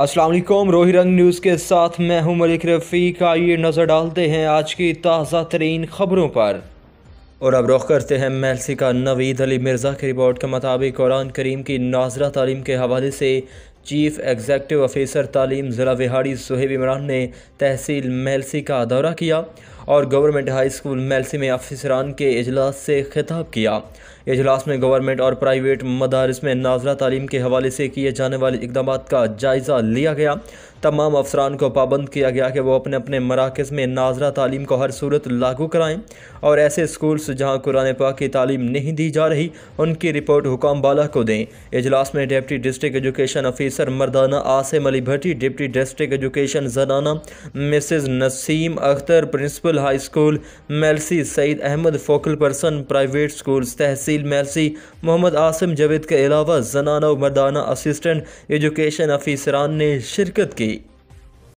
असलम रोही रंग न्यूज़ के साथ मैं हूं मलिक का ये नज़र डालते हैं आज की ताज़ा तरीन खबरों पर और अब रुख करते हैं मेलसी का नवीद अली मिर्ज़ा की रिपोर्ट के मुताबिक कुरान करीम की नाजरा तालीम के हवाले से चीफ एग्जेक्टिव ऑफिसर तालीम ज़िला विहाड़ी सुहेब इमरान ने तहसील मेलसी का दौरा किया और गवर्नमेंट हाई स्कूल मेलसी में अफसरान के अजलास से खिताब किया अजलास में गवर्नमेंट और प्राइवेट मदारस में नाजरा तालीम के हवाले से किए जाने वाले इकदाम का जायज़ा लिया गया तमाम अफसरान को पाबंद किया गया कि वो अपने अपने मराकज़ में नाजरा तालीम को हर सूरत लागू कराएँ और ऐसे स्कूल्स जहाँ कुरान पाक की तालीम नहीं दी जा रही उनकी रिपोर्ट हुकाम बाला को दें इजलास में डिप्टी डिस्ट्रिक्ट एजुकेशन अफ़ीसर मर्दाना Asim Ali Bhatti deputy district education जनाना Mrs Naseem Akhtar principal high school Mailsi Saeed Ahmad focal person private schools tehsil Mailsi Mohammad Asim Javed के अलावा जनाना और मर्दाना असिस्टेंट एजुकेशन अफीसरान ने शिरकत की